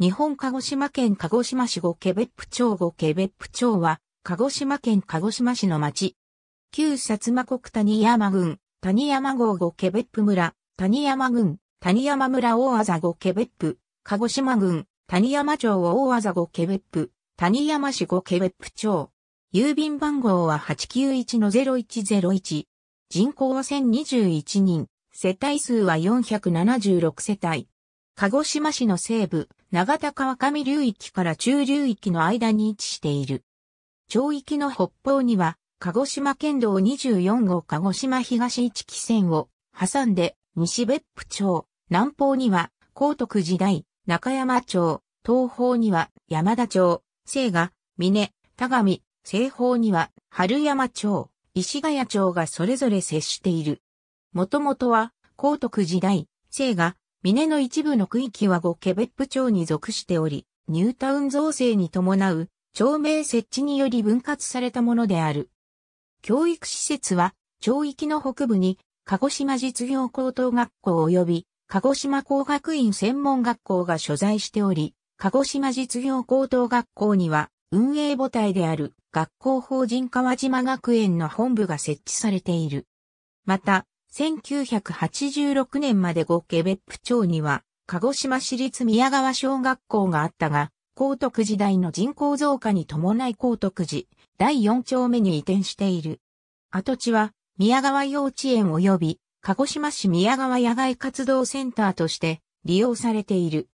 日本鹿児島県鹿児島市後ケベップ町後ケベップ町は、鹿児島県鹿児島市の町。旧薩摩国谷山郡、谷山郷後ケベップ村、谷山郡、谷山村大あ五後ケベップ、鹿児島郡、谷山町大あ五後ケベップ、谷山市後ケベップ町。郵便番号は891-0101。人口は1021人、世帯数は476世帯。鹿児島市の西部、長田川上流域から中流域の間に位置している。町域の北方には、鹿児島県道24号鹿児島東一期線を挟んで西別府町、南方には高徳時代、中山町、東方には山田町、聖賀、峰、田上、西方には春山町、石ヶ谷町がそれぞれ接している。もともとは高徳時代、聖賀、峰の一部の区域はゴケベップ町に属しており、ニュータウン造成に伴う町名設置により分割されたものである。教育施設は、町域の北部に、鹿児島実業高等学校及び、鹿児島工学院専門学校が所在しており、鹿児島実業高等学校には、運営母体である学校法人川島学園の本部が設置されている。また、1986年まで五家別府町には、鹿児島市立宮川小学校があったが、高徳時代の人口増加に伴い高徳寺、第4丁目に移転している。跡地は、宮川幼稚園及び、鹿児島市宮川野外活動センターとして利用されている。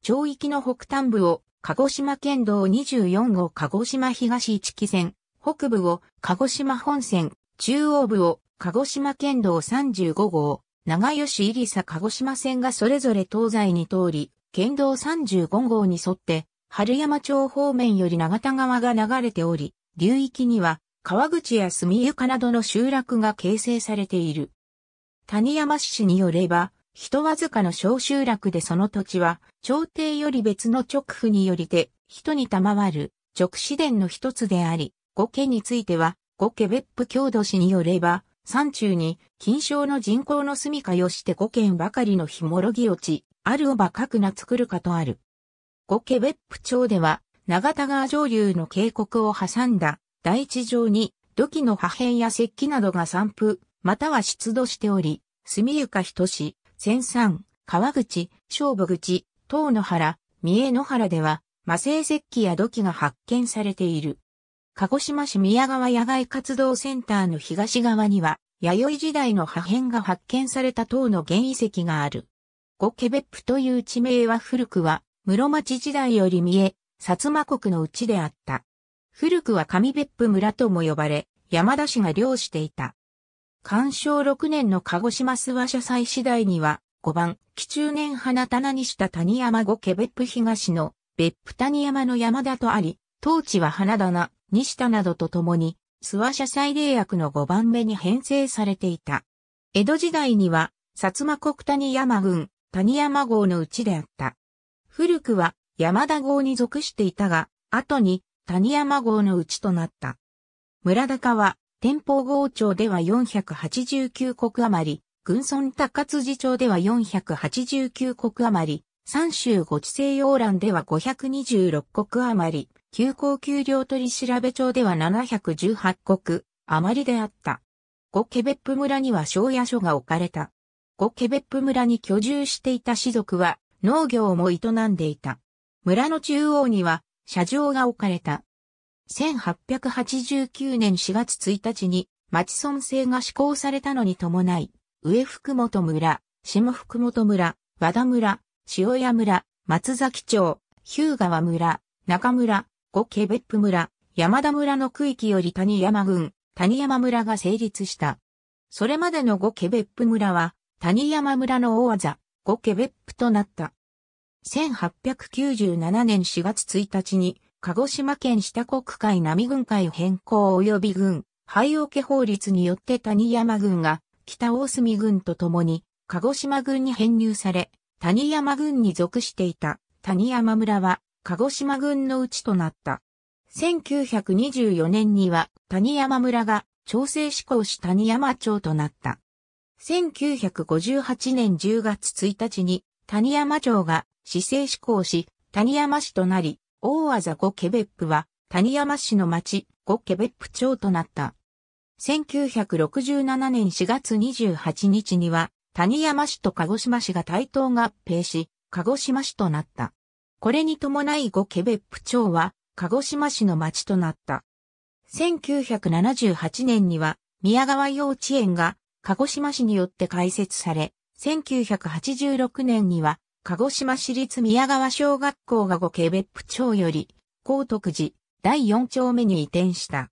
町域の北端部を鹿児島県道24号鹿児島東一木線、北部を鹿児島本線、中央部を鹿児島県道35号、長吉入佐鹿児島線がそれぞれ東西に通り、県道35号に沿って、春山町方面より長田川が流れており、流域には川口や住床などの集落が形成されている。谷山市によれば、人わずかの小集落でその土地は、朝廷より別の直府によりて、人に賜る直市伝の一つであり、五家については、五家別府郷土市によれば、山中に、金賞の人口の住みかよして五軒ばかりのひもろぎ落ち、あるおばかくな作るかとある。五家別府町では、長田川上流の渓谷を挟んだ大地上に土器の破片や石器などが散布、または出土しており、住床仁、千山、川口、勝負口、東野原、三重野原では、魔性石器や土器が発見されている。鹿児島市宮川野外活動センターの東側には、弥生時代の破片が発見された塔の原遺跡がある。ゴケベップという地名は古くは、室町時代より見え、薩摩国のうちであった。古くは上別府村とも呼ばれ、山田氏が漁していた。干渉6年の鹿児島諏訪社祭次第には、5番、紀中年花棚にした谷山ゴケベップ東の別府谷山の山田とあり、当地は花棚、西田などと共に、諏訪社祭令役の5番目に編成されていた。江戸時代には、薩摩国谷山郡、谷山号のうちであった。古くは山田号に属していたが、後に谷山号のうちとなった。村高は、天保号町では489国余り、軍村高辻町では489国余り、三州ご地西洋蘭では526国余り、急行給料取調べ帳では718国余りであった。五ケベップ村には庄屋所が置かれた。五ケベップ村に居住していた士族は農業も営んでいた。村の中央には車場が置かれた。1889年4月1日に町村制が施行されたのに伴い、上福本村、下福本村、和田村、塩屋村、松崎町、日向川村、中村、後ケベップ村、山田村の区域より谷山郡、谷山村が成立した。それまでの五ケベップ村は、谷山村の大技、五ケベップとなった。1897年4月1日に、鹿児島県下国海並軍会変更及び軍、廃家法律によって谷山軍が、北大隅軍と共に、鹿児島軍に編入され、谷山軍に属していた谷山村は、鹿児島軍のうちとなった。1924年には谷山村が調整施行し谷山町となった。1958年10月1日に谷山町が市政施行し谷山市となり、大あざごケベップは谷山市の町、ごケベップ町となった。1967年4月28日には谷山市と鹿児島市が対等合併し、鹿児島市となった。これに伴い五ケベップ町は鹿児島市の町となった。1978年には宮川幼稚園が鹿児島市によって開設され、1986年には鹿児島市立宮川小学校が五ケベップ町より高徳寺第4丁目に移転した。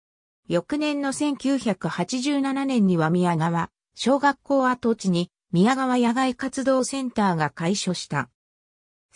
翌年の1987年には宮川小学校跡地に宮川野外活動センターが開所した。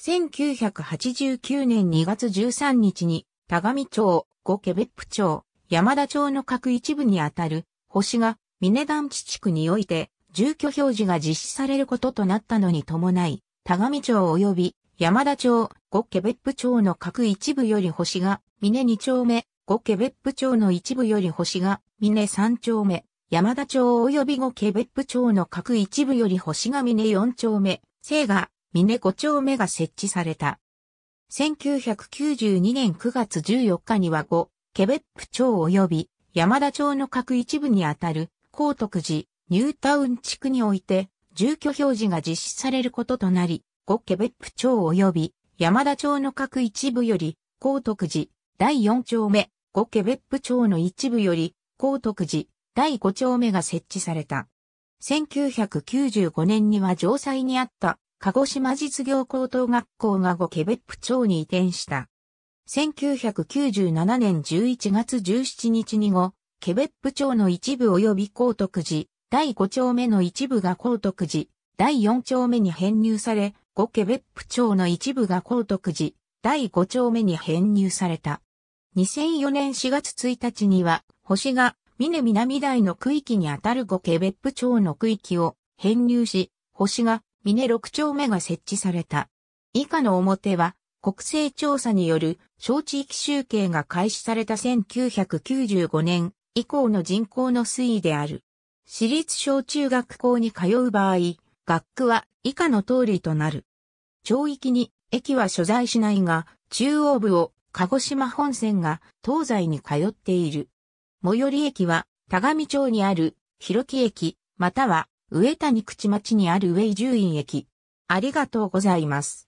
1989年2月13日に、田上町、五ケベップ町、山田町の各一部にあたる、星が、峰団地地区において、住居表示が実施されることとなったのに伴い、田上町及び山田町、五ケベップ町の各一部より星が、峰2丁目、五ケベップ町の一部より星が、峰3丁目、山田町及び五ケベップ町の各一部より星が峰4丁目、聖が、峰5丁目が設置された。1992年9月14日には5、ケベップ町及び山田町の各一部にあたる、高徳寺、ニュータウン地区において、住居表示が実施されることとなり、5ケベップ町及び山田町の各一部より、高徳寺、第4丁目、5ケベップ町の一部より、高徳寺、第5丁目が設置された。1995年には城西にあった鹿児島実業高等学校が後ケベップ町に移転した。1997年11月17日に後、ケベップ町の一部及び高徳寺、第5丁目の一部が高徳寺、第4丁目に編入され、後ケベップ町の一部が高徳寺、第5丁目に編入された。2004年4月1日には、星が、峰南台の区域にあたる後ケベップ町の区域を編入し、星が峰6丁目が設置された。以下の表は、国勢調査による小地域集計が開始された1995年以降の人口の推移である。私立小中学校に通う場合、学区は以下の通りとなる。町域に駅は所在しないが、中央部を鹿児島本線が東西に通っている。最寄り駅は、田上町にある広木駅、または上谷口町にある上井獣院駅。ありがとうございます。